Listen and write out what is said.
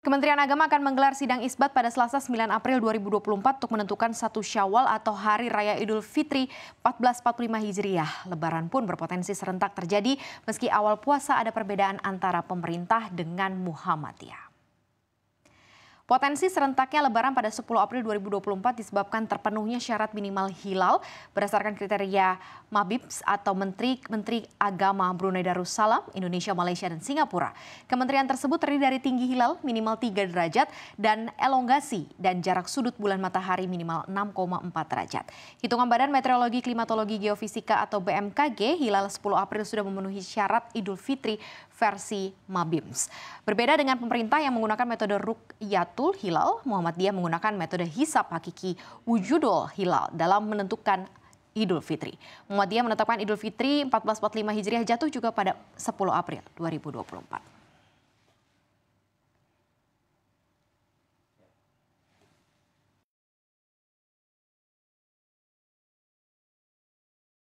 Kementerian Agama akan menggelar sidang isbat pada Selasa 9 April 2024 untuk menentukan satu syawal atau Hari Raya Idul Fitri 1445 Hijriah. Lebaran pun berpotensi serentak terjadi meski awal puasa ada perbedaan antara pemerintah dengan Muhammadiyah. Potensi serentaknya lebaran pada 10 April 2024 disebabkan terpenuhnya syarat minimal hilal berdasarkan kriteria Mabips atau Menteri Menteri Agama Brunei Darussalam, Indonesia, Malaysia, dan Singapura. Kementerian tersebut terdiri dari tinggi hilal minimal 3 derajat dan elongasi dan jarak sudut bulan matahari minimal 6,4 derajat. Hitungan Badan Meteorologi, Klimatologi, Geofisika atau BMKG, hilal 10 April sudah memenuhi syarat Idul Fitri versi Mabims. Berbeda dengan pemerintah yang menggunakan metode Rukyat Rukyatul Hilal, Muhammadiyah menggunakan metode hisap hakiki wujudul hilal dalam menentukan Idul Fitri. Muhammadiyah menetapkan Idul Fitri 1445 Hijriah jatuh juga pada 10 April 2024.